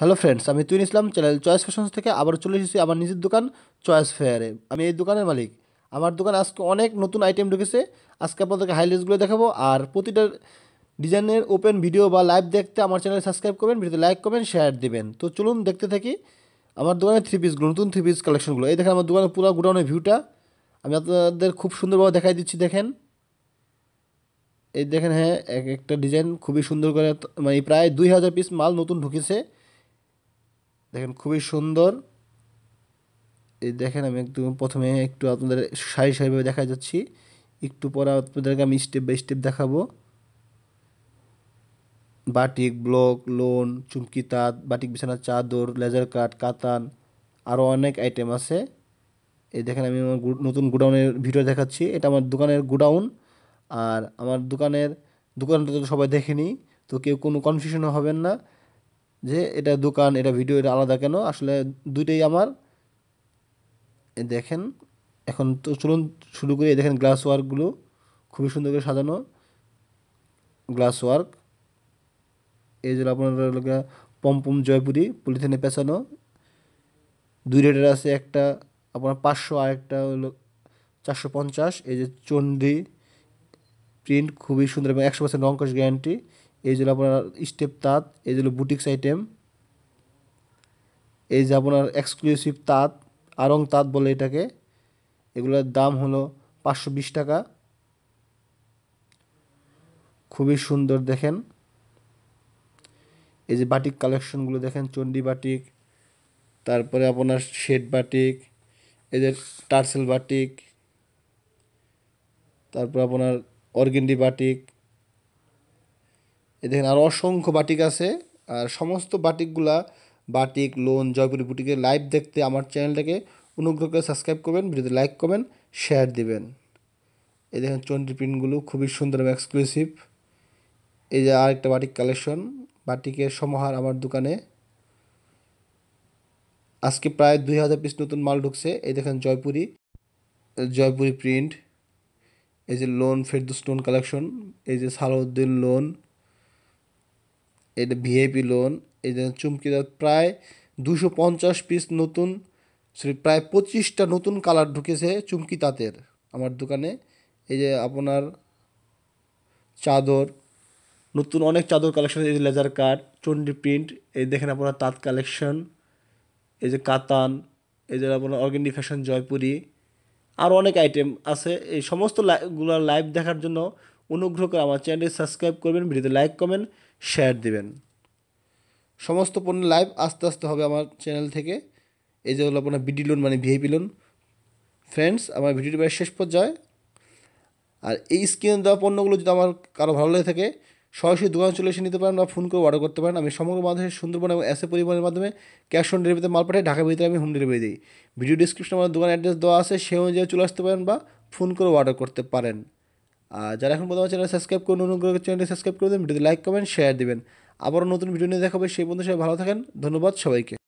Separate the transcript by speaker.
Speaker 1: hello friends আমি Tuin Islam channel Choice Fashions থেকে আবার চলে এসেছি আমার নিজের দোকান চয়েস ফেয়ারে আমি এই দোকানের মালিক আমার দোকান আজকে অনেক নতুন আইটেম ঢুকেছে আজকে আপনাদেরকে হাইলাইটসগুলো দেখাবো আর প্রতিটা ডিজাইনের ওপেন ভিডিও বা লাইভ দেখতে আমার চ্যানেল সাবস্ক্রাইব করবেন ভিডিওতে লাইক করবেন শেয়ার দেবেন তো চলুন দেখতে থাকি আমার দোকানের থ্রি পিসগুলো নতুন থ্রি পিস কালেকশনগুলো এই দেখেন আমার দোকানের পুরো গোডাউনের ভিউটা আমি আপনাদের খুব সুন্দরভাবে দেখাই দিচ্ছি দেখেন এই দেখেন হ্যাঁ এক একটা ডিজাইন খুবই সুন্দর করে মানে প্রায় দুই হাজার পিস মাল নতুন ঢুকেছে দেখেন খুবই সুন্দর এই দেখেন আমি একদম প্রথমে একটু আপনাদের সারি সারিভাবে দেখা যাচ্ছি একটু পরে আপনাদেরকে আমি স্টেপ বাই স্টেপ দেখাবো বাটিক ব্লক লোন চুমকি তাঁত বাটিক বিছানার চাদর লেজার কাট কাতান আরও অনেক আইটেম আছে এই দেখেন আমি আমার নতুন গোডাউনের ভিডিও দেখাচ্ছি এটা আমার দোকানের গোডাউন আর আমার দোকানের দোকানটা তো সবাই দেখেনি তো কেউ কোনো কনফিউশনও হবেন না যে এটা দোকান এটা ভিডিও এটা আলাদা কেন আসলে দুইটাই আমার দেখেন এখন তো চলুন শুরু করি দেখেন গ্লাস ওয়ার্কগুলো খুবই সুন্দর করে সাজানো গ্লাস ওয়ার্ক এই জন্য আপনারা পমপম জয়পুরি পলিথিনে পেঁচানো দুই রেটের আছে একটা আপনার পাঁচশো আর একটা হলো চারশো পঞ্চাশ এই যে চণ্ডী প্রিন্ট খুবই সুন্দর এবং একশো পার্সেন্ট রঙ্কশ গ্যারান্টি এই জন্য আপনার স্টেপ তাঁত এই জন্য বুটিক্স আইটেম এই যে আপনার এক্সক্লুসিভ তাঁত আরং তাঁত বলে এটাকে এগুলোর দাম হলো পাঁচশো বিশ টাকা খুবই সুন্দর দেখেন এই যে বাটিক কালেকশনগুলো দেখেন চণ্ডী বাটিক তারপরে আপনার শেড বাটিক এই যে টার্সেল বাটিক তারপর আপনার অর্গেন্ডি বাটিক এ দেখেন আর অসংখ্য বাটিক আছে আর সমস্ত বাটিকগুলা বাটিক লোন জয়পুরি বুটিকের লাইভ দেখতে আমার চ্যানেলটাকে অনুগ্রহ করে সাবস্ক্রাইব করবেন ভিডিওতে লাইক করবেন শেয়ার দিবেন এই দেখেন চন্ডি প্রিন্টগুলো খুবই সুন্দর এবং এক্সক্লুসিভ এই যে আরেকটা বাটিক কালেকশন বাটিকের সমাহার আমার দোকানে আজকে প্রায় দুই হাজার পিস নতুন মাল ঢুকছে এই দেখেন জয়পুরি জয়পুরি প্রিন্ট এই যে লোন ফেরদুস স্টোন কালেকশন এই যে সালাউদ্দিন লোন এটা ভিআইপি লোন এটা চুমকিদার প্রায় দুশো পঞ্চাশ পিস নতুন সরি প্রায় পঁচিশটা নতুন কালার ঢুকেছে চুমকি তাঁতের আমার দোকানে এই যে আপনার চাদর নতুন অনেক চাদর কালেকশন এই যে লেজার কাট চন্ডি প্রিন্ট এই দেখেন আপনার তাঁত কালেকশন এই যে কাতান এই যে আপনার অর্গেনিক ফ্যাশন জয়পুরি আর অনেক আইটেম আছে এই সমস্ত লাইভগুলো লাইভ দেখার জন্য অনুগ্রহ করে আমার চ্যানেল সাবস্ক্রাইব করবেন ভিডিওতে লাইক কমেন্ট শেয়ার দিবেন সমস্ত পণ্য লাইভ আস্তে আস্তে হবে আমার চ্যানেল থেকে এই যে হলো আপনার বিডি লোন মানে ভিআইপি লোন ফ্রেন্ডস আমার ভিডিওটি প্রায় শেষ পর্যায়ে আর এই স্ক্রিনে দেওয়া পণ্যগুলো যদি আমার কারো ভালো লেগে থাকে সরাসরি দোকান চলে এসে নিতে পারেন বা ফোন করে অর্ডার করতে পারেন আমি সমগ্র মাধ্যমে সুন্দরবন এবং এসে পরিবহনের মাধ্যমে ক্যাশ অন ডেলিভারিতে মাল পাঠাই ঢাকা ভিতরে আমি হোম ডেলিভারি দিই ভিডিও ডিসক্রিপশনে আমার দোকান অ্যাড্রেস দেওয়া আছে সেই অনুযায়ী চলে আসতে পারেন বা ফোন করে অর্ডার করতে পারেন আর যারা এখন প্রথমে চ্যানেল সাবস্ক্রাইব করুন অনুগ্রহ চ্যানেলটি সাবস্ক্রাইব করে দেবেন ভিডিওতে লাইক কমেন্ট শেয়ার দেবেন আবারও নতুন ভিডিও নিয়ে দেখাবে সেই বন্ধু সবাই ভালো থাকেন ধন্যবাদ সবাইকে